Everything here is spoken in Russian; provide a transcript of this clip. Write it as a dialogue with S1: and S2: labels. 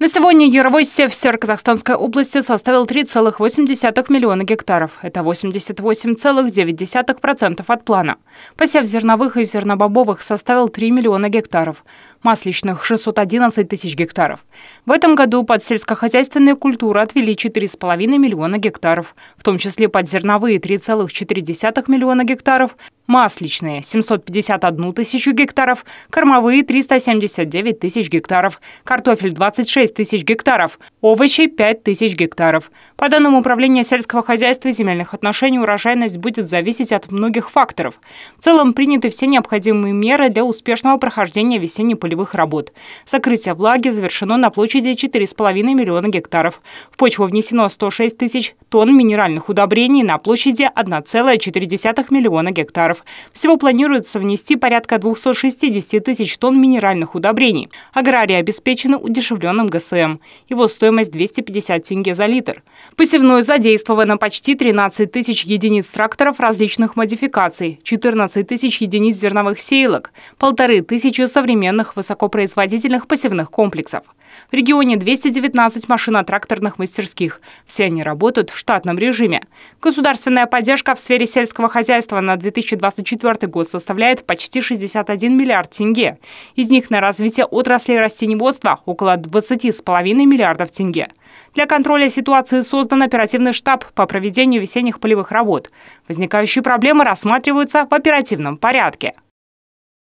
S1: На сегодня яровой сев Северо-Казахстанской области составил 3,8 миллиона гектаров. Это 88,9% от плана. Посев зерновых и зернобобовых составил 3 миллиона гектаров, масличных – 611 тысяч гектаров. В этом году под сельскохозяйственные культуры отвели 4,5 миллиона гектаров, в том числе под зерновые – 3,4 миллиона гектаров, масличные – 751 тысячу гектаров, кормовые – 379 тысяч гектаров, картофель – 26 6 тысяч гектаров, овощи – 5 тысяч гектаров. По данным Управления сельского хозяйства и земельных отношений, урожайность будет зависеть от многих факторов. В целом приняты все необходимые меры для успешного прохождения весенних полевых работ. Сокрытие влаги завершено на площади 4,5 миллиона гектаров. В почву внесено 106 тысяч тонн минеральных удобрений на площади 1,4 миллиона гектаров. Всего планируется внести порядка 260 тысяч тонн минеральных удобрений. Аграрии обеспечены удешевленным ГСМ. Его стоимость 250 тенге за литр. Посевной задействовано почти 13 тысяч единиц тракторов различных модификаций, 14 тысяч единиц зерновых сеялок, полторы тысячи современных высокопроизводительных посевных комплексов. В регионе 219 машино-тракторных мастерских. Все они работают в штатном режиме. Государственная поддержка в сфере сельского хозяйства на 2024 год составляет почти 61 миллиард тенге. Из них на развитие отрасли растениеводства около 20 5,5 миллиардов тенге. Для контроля ситуации создан оперативный штаб по проведению весенних полевых работ. Возникающие проблемы рассматриваются в оперативном порядке.